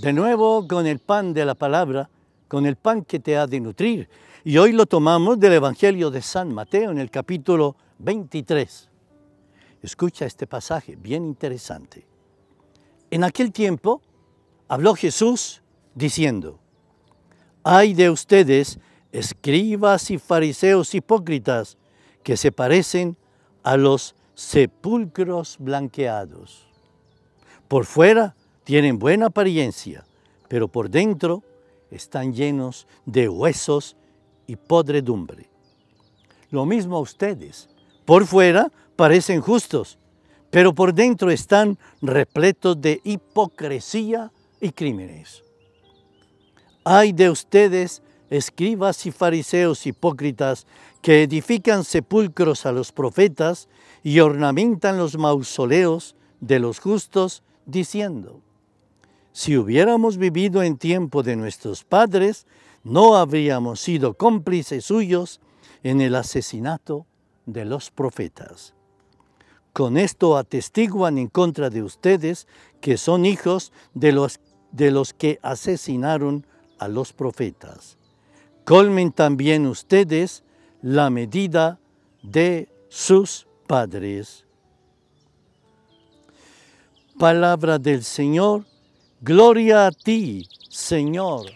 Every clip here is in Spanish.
de nuevo con el pan de la palabra, con el pan que te ha de nutrir. Y hoy lo tomamos del Evangelio de San Mateo en el capítulo 23. Escucha este pasaje bien interesante. En aquel tiempo habló Jesús diciendo, Hay de ustedes, escribas y fariseos hipócritas, que se parecen a los sepulcros blanqueados. Por fuera tienen buena apariencia, pero por dentro están llenos de huesos y podredumbre. Lo mismo a ustedes. Por fuera parecen justos, pero por dentro están repletos de hipocresía y crímenes. Ay de ustedes, escribas y fariseos hipócritas, que edifican sepulcros a los profetas y ornamentan los mausoleos de los justos, diciendo, si hubiéramos vivido en tiempo de nuestros padres, no habríamos sido cómplices suyos en el asesinato de los profetas. Con esto atestiguan en contra de ustedes que son hijos de los, de los que asesinaron a los profetas. Colmen también ustedes la medida de sus padres. Palabra del Señor Gloria a ti, Señor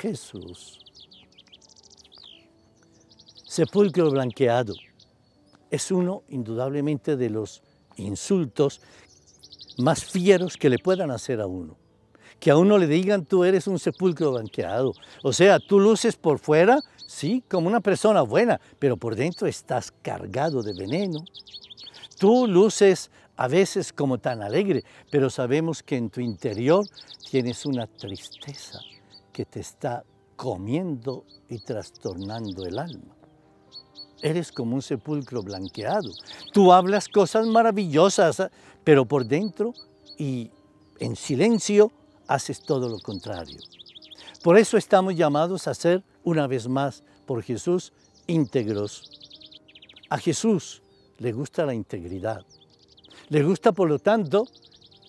Jesús. Sepulcro blanqueado es uno indudablemente de los insultos más fieros que le puedan hacer a uno. Que a uno le digan tú eres un sepulcro blanqueado. O sea, tú luces por fuera, sí, como una persona buena, pero por dentro estás cargado de veneno. Tú luces a veces como tan alegre, pero sabemos que en tu interior tienes una tristeza que te está comiendo y trastornando el alma. Eres como un sepulcro blanqueado. Tú hablas cosas maravillosas, pero por dentro y en silencio haces todo lo contrario. Por eso estamos llamados a ser, una vez más, por Jesús, íntegros. A Jesús le gusta la integridad. Le gusta, por lo tanto,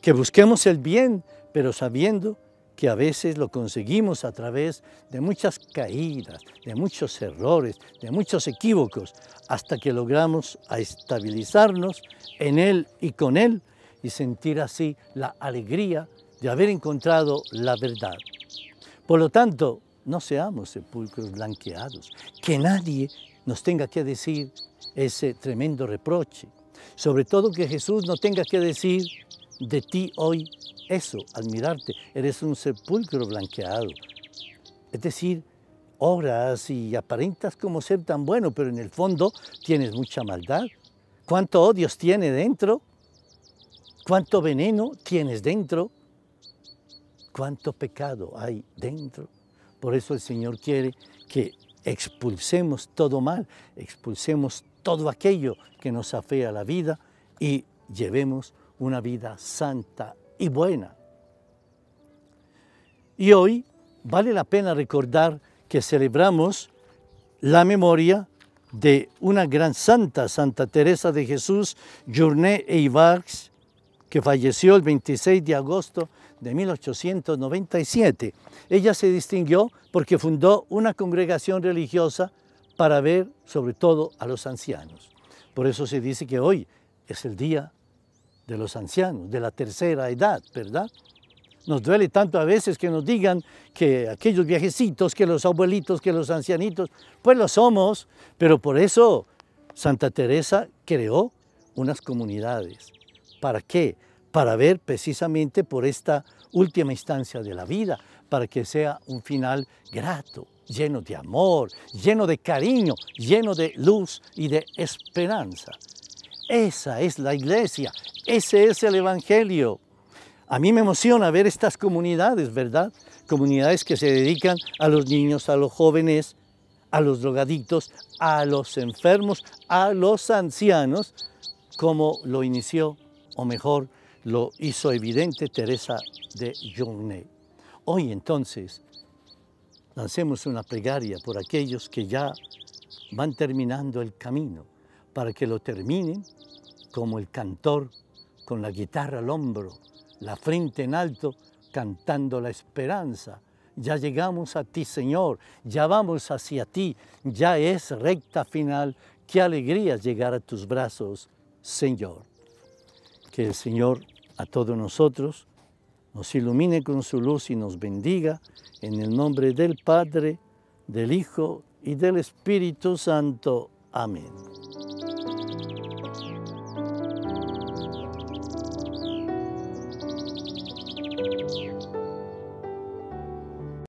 que busquemos el bien, pero sabiendo que a veces lo conseguimos a través de muchas caídas, de muchos errores, de muchos equívocos, hasta que logramos estabilizarnos en Él y con Él y sentir así la alegría de haber encontrado la verdad. Por lo tanto, no seamos sepulcros blanqueados, que nadie nos tenga que decir ese tremendo reproche. Sobre todo que Jesús no tenga que decir de ti hoy eso admirarte. Eres un sepulcro blanqueado. Es decir, obras y aparentas como ser tan bueno, pero en el fondo tienes mucha maldad. ¿Cuánto odio tiene dentro? ¿Cuánto veneno tienes dentro? ¿Cuánto pecado hay dentro? Por eso el Señor quiere que expulsemos todo mal, expulsemos todo aquello que nos afea la vida y llevemos una vida santa y buena. Y hoy vale la pena recordar que celebramos la memoria de una gran santa, Santa Teresa de Jesús, Journé Eivax, que falleció el 26 de agosto de 1897. Ella se distinguió porque fundó una congregación religiosa para ver sobre todo a los ancianos. Por eso se dice que hoy es el día de los ancianos, de la tercera edad, ¿verdad? Nos duele tanto a veces que nos digan que aquellos viejecitos, que los abuelitos, que los ancianitos, pues lo somos, pero por eso Santa Teresa creó unas comunidades. ¿Para qué? Para ver precisamente por esta última instancia de la vida, para que sea un final grato, lleno de amor, lleno de cariño, lleno de luz y de esperanza. Esa es la iglesia, ese es el Evangelio. A mí me emociona ver estas comunidades, ¿verdad? Comunidades que se dedican a los niños, a los jóvenes, a los drogadictos, a los enfermos, a los ancianos, como lo inició, o mejor, lo hizo evidente Teresa de Jongnet. Hoy entonces lancemos una plegaria por aquellos que ya van terminando el camino, para que lo terminen como el cantor, con la guitarra al hombro, la frente en alto, cantando la esperanza. Ya llegamos a ti, Señor, ya vamos hacia ti, ya es recta final. Qué alegría llegar a tus brazos, Señor. Que el Señor a todos nosotros nos ilumine con su luz y nos bendiga en el nombre del Padre, del Hijo y del Espíritu Santo. Amén.